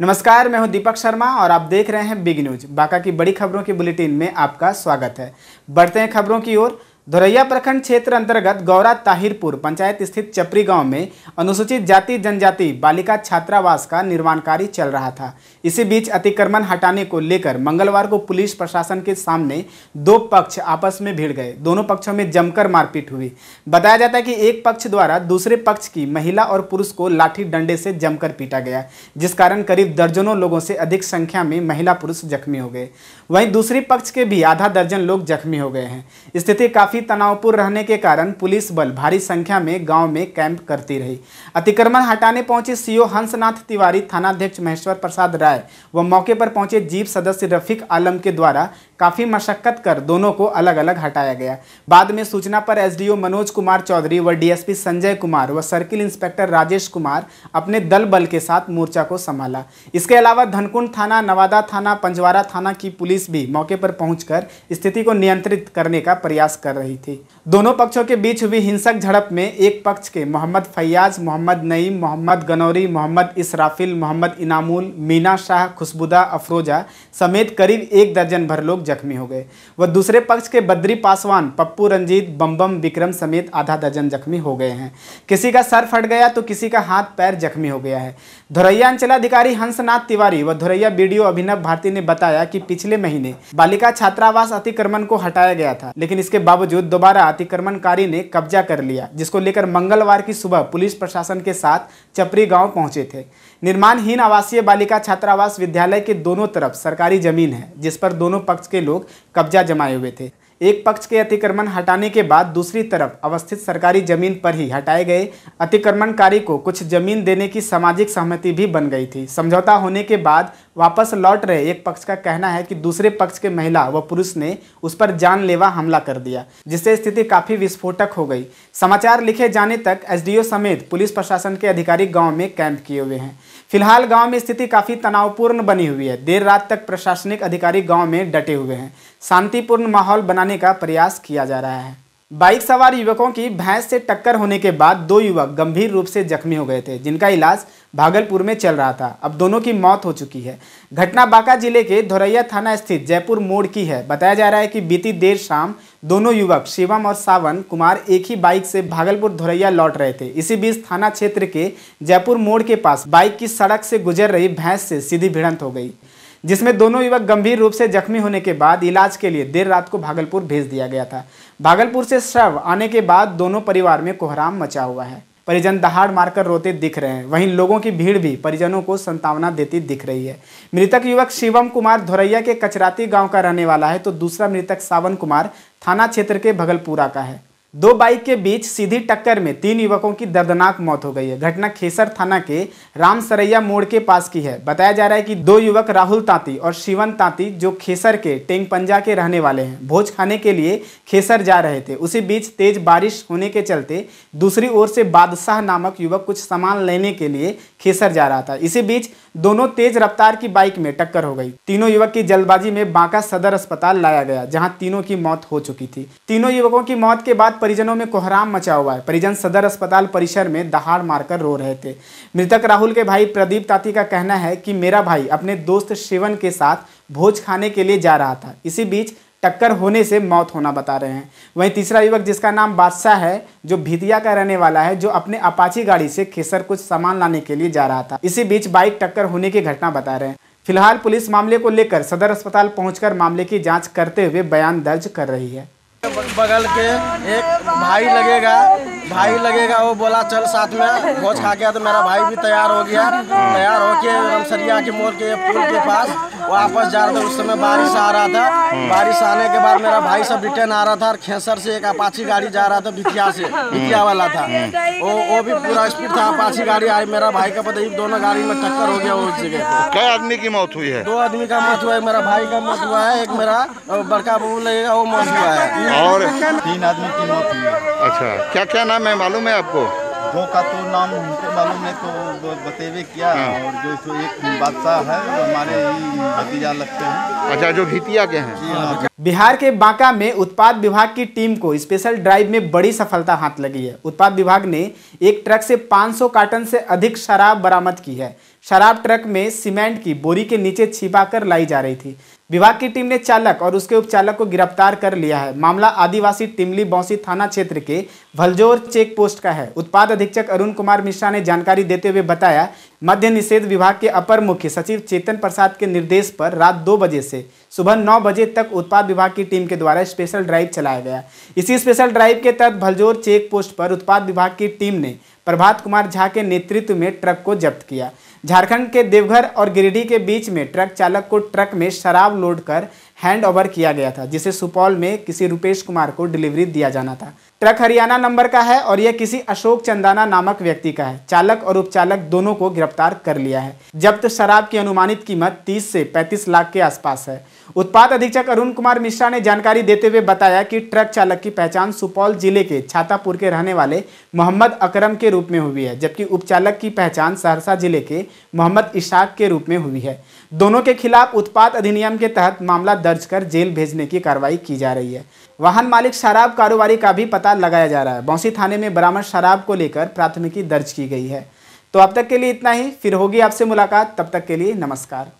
नमस्कार मैं हूं दीपक शर्मा और आप देख रहे हैं बिग न्यूज बाका की बड़ी खबरों की बुलेटिन में आपका स्वागत है बढ़ते हैं खबरों की ओर धोरैया प्रखंड क्षेत्र अंतर्गत गौरा ताहिरपुर पंचायत स्थित चपरी गांव में अनुसूचित जाति जनजाति बालिका छात्रावास का निर्माण कार्य चल रहा था इसी बीच अतिक्रमण हटाने को लेकर मंगलवार को पुलिस प्रशासन के सामने दो पक्ष आपस में भिड़ गए दोनों पक्षों में जमकर मारपीट हुई बताया जाता है कि एक पक्ष द्वारा दूसरे पक्ष की महिला और पुरुष को लाठी डंडे से जमकर पीटा गया जिस कारण करीब दर्जनों लोगों से अधिक संख्या में महिला पुरुष जख्मी हो गए वहीं दूसरे पक्ष के भी आधा दर्जन लोग जख्मी हो गए हैं स्थिति काफी काफ़ी तनावपूर्ण रहने के कारण पुलिस बल भारी संख्या में गांव में कैंप करती रही अतिक्रमण हटाने पहुंचे सीओ हंसनाथ तिवारी थानाध्यक्ष महेश्वर प्रसाद राय व मौके पर पहुंचे जीप सदस्य रफीक आलम के द्वारा काफ़ी मशक्क़त कर दोनों को अलग अलग हटाया गया बाद में सूचना पर एसडीओ मनोज कुमार चौधरी व डीएसपी संजय कुमार व सर्किल इंस्पेक्टर राजेश कुमार अपने दल बल के साथ मोर्चा को संभाला इसके अलावा धनकुंड थाना नवादा थाना पंजवारा थाना की पुलिस भी मौके पर पहुंचकर स्थिति को नियंत्रित करने का प्रयास कर रही थी दोनों पक्षों के बीच हुई हिंसक झड़प में एक पक्ष के मोहम्मद फैयाज मोहम्मद नईम मोहम्मद गनौरी मोहम्मद इसराफिल मोहम्मद इनामुल मीना शाह खुशबुदा अफरोजा समेत करीब एक दर्जन भर लोग जख्मी हो गए व दूसरे पक्ष के बद्री पासवान पप्पू रंजीत बम्बम विक्रम समेत आधा दर्जन जख्मी हो गए हैं किसी का सर फट गया तो किसी का हाथ पैर जख्मी हो गया है धुरैया अंचलाधिकारी हंसनाथ तिवारी व धुरैया बीडीओ अभिनव भारती ने बताया कि पिछले महीने बालिका छात्रावास अतिक्रमण को हटाया गया था लेकिन इसके बावजूद दोबारा अतिक्रमणकारी ने कब्जा कर लिया जिसको लेकर मंगलवार की सुबह पुलिस प्रशासन के साथ चपरी गांव पहुंचे थे निर्माणहीन आवासीय बालिका छात्रावास विद्यालय के दोनों तरफ सरकारी जमीन है जिस पर दोनों पक्ष के के लोग कब्जा जमाए हुए थे एक पक्ष के अतिक्रमण हटाने के बाद दूसरी तरफ अवस्थित सरकारी जमीन पर ही हटाए गए अतिक्रमणकारी को कुछ जमीन देने की सामाजिक सहमति भी बन गई थी समझौता होने के बाद वापस लौट रहे एक पक्ष का कहना है कि दूसरे पक्ष के महिला व पुरुष ने उस पर जानलेवा हमला कर दिया जिससे स्थिति काफ़ी विस्फोटक हो गई समाचार लिखे जाने तक एसडीओ समेत पुलिस प्रशासन के अधिकारी गांव में कैंप किए हुए हैं फिलहाल गांव में स्थिति काफ़ी तनावपूर्ण बनी हुई है देर रात तक प्रशासनिक अधिकारी गाँव में डटे हुए हैं शांतिपूर्ण माहौल बनाने का प्रयास किया जा रहा है बाइक सवार युवकों की भैंस से टक्कर होने के बाद दो युवक गंभीर रूप से जख्मी हो गए थे जिनका इलाज भागलपुर में चल रहा था अब दोनों की मौत हो चुकी है घटना बांका जिले के धोरैया थाना स्थित जयपुर मोड़ की है बताया जा रहा है कि बीती देर शाम दोनों युवक शिवम और सावन कुमार एक ही बाइक से भागलपुर धोरैया लौट रहे थे इसी बीच थाना क्षेत्र के जयपुर मोड़ के पास बाइक की सड़क से गुजर रही भैंस से सीधी भिड़ंत हो गई जिसमें दोनों युवक गंभीर रूप से जख्मी होने के बाद इलाज के लिए देर रात को भागलपुर भेज दिया गया था भागलपुर से शव आने के बाद दोनों परिवार में कोहराम मचा हुआ है परिजन दहाड़ मारकर रोते दिख रहे हैं वहीं लोगों की भीड़ भी परिजनों को संतावना देती दिख रही है मृतक युवक शिवम कुमार धोरैया के कचराती गांव का रहने वाला है तो दूसरा मृतक सावन कुमार थाना क्षेत्र के भगलपुरा का है दो बाइक के बीच सीधी टक्कर में तीन युवकों की दर्दनाक मौत हो गई है घटना खेसर थाना के रामसरैया मोड़ के पास की है बताया जा रहा है कि दो युवक राहुल तांती और शिवन तांती जो खेसर के टेंगपंजा के रहने वाले हैं भोज खाने के लिए खेसर जा रहे थे उसी बीच तेज बारिश होने के चलते दूसरी ओर से बादशाह नामक युवक कुछ सामान लेने के लिए खेसर जा रहा था इसी बीच दोनों तेज रफ्तार की बाइक में टक्कर हो गई तीनों युवक की जल्दबाजी में बांका सदर अस्पताल लाया गया जहां तीनों की मौत हो चुकी थी तीनों युवकों की मौत के बाद परिजनों में कोहराम मचा हुआ है परिजन सदर अस्पताल परिसर में दहाड़ मारकर रो रहे थे मृतक राहुल के भाई प्रदीप ताती का कहना है कि मेरा भाई अपने दोस्त शिवन के साथ भोज खाने के लिए जा रहा था इसी बीच टक्कर होने से मौत होना बता रहे हैं वहीं तीसरा युवक जिसका नाम बादशाह है जो भीतिया का रहने वाला है जो अपने अपाची गाड़ी से खेसर कुछ सामान लाने के लिए जा रहा था इसी बीच बाइक टक्कर होने की घटना बता रहे हैं फिलहाल पुलिस मामले को लेकर सदर अस्पताल पहुंचकर मामले की जांच करते हुए बयान दर्ज कर रही है बगल के एक भाई लगेगा भाई लगेगा वो बोला चल साथ में भोज खा गया तो मेरा भाई भी तैयार हो गया तैयार होके रमसरिया के मोड़ के पुल के पास वापस जा रहा था उस समय बारिश आ रहा था हाँ। बारिश आने के बाद मेरा भाई सब रिटर्न आ रहा था और खेसर से एक अपाची गाड़ी जा रहा था बिथिया से हाँ। बिथिया वाला था हाँ। वो वो भी पूरा स्पीड था अपाची गाड़ी आई मेरा भाई का पता दोनों गाड़ी में टक्कर हो गया वो जगह कई आदमी की मौत हुई है दो आदमी का मौत हुआ है मेरा भाई का मौत हुआ है एक मेरा बड़का बहू लगेगा वो मौत हुआ है और तीन आदमी की मौत हुई अच्छा क्या क्या नाम है मालूम है आपको जो का तो नाम हमको मालूम है तो बतेवे किया हाँ। और जो तो एक बादशाह है वो हमारे भतीजा लगते हैं अच्छा जो भीतिया के हैं हाँ। बिहार के बांका में उत्पाद विभाग की टीम को स्पेशल ड्राइव में बड़ी सफलता हाथ लगी है उत्पाद विभाग ने एक ट्रक से 500 कार्टन से अधिक शराब बरामद की है शराब ट्रक में सीमेंट की बोरी के नीचे छिपाकर लाई जा रही थी विभाग की टीम ने चालक और उसके उपचालक को गिरफ्तार कर लिया है मामला आदिवासी टिमली बौसी थाना क्षेत्र के भलजोर चेक पोस्ट का है उत्पाद अधीक्षक अरुण कुमार मिश्रा ने जानकारी देते हुए बताया मध्य निषेध विभाग के अपर मुख्य सचिव चेतन प्रसाद के निर्देश पर रात दो बजे से सुबह नौ बजे तक उत्पाद विभाग की टीम के द्वारा स्पेशल ड्राइव चलाया गया इसी स्पेशल ड्राइव के तहत भलजोर चेक पोस्ट पर उत्पाद विभाग की टीम ने प्रभात कुमार झा के नेतृत्व में ट्रक को जब्त किया झारखंड के देवघर और गिरिडीह के बीच में ट्रक चालक को ट्रक में शराब लोड कर हैंड ओवर किया गया था जिसे सुपौल में किसी रुपेश कुमार को डिलीवरी दिया जाना था ट्रक हरियाणा नंबर का है और यह किसी अशोक चंदाना नामक व्यक्ति का है चालक और उपचालक दोनों को गिरफ्तार कर लिया है जब्त तो शराब की अनुमानित कीमत 30 से 35 लाख के आसपास है उत्पाद अधीक्षक अरुण कुमार मिश्रा ने जानकारी देते हुए बताया कि ट्रक चालक की पहचान सुपौल जिले के छातापुर के रहने वाले मोहम्मद अकरम के रूप में हुई है जबकि उपचालक की पहचान सहरसा जिले के मोहम्मद इशाक के रूप में हुई है दोनों के खिलाफ उत्पाद अधिनियम के तहत मामला दर्ज कर जेल भेजने की कार्रवाई की जा रही है वाहन मालिक शराब कारोबारी का भी पता लगाया जा रहा है बौसी थाने में बरामद शराब को लेकर प्राथमिकी दर्ज की गई है तो अब तक के लिए इतना ही फिर होगी आपसे मुलाकात तब तक के लिए नमस्कार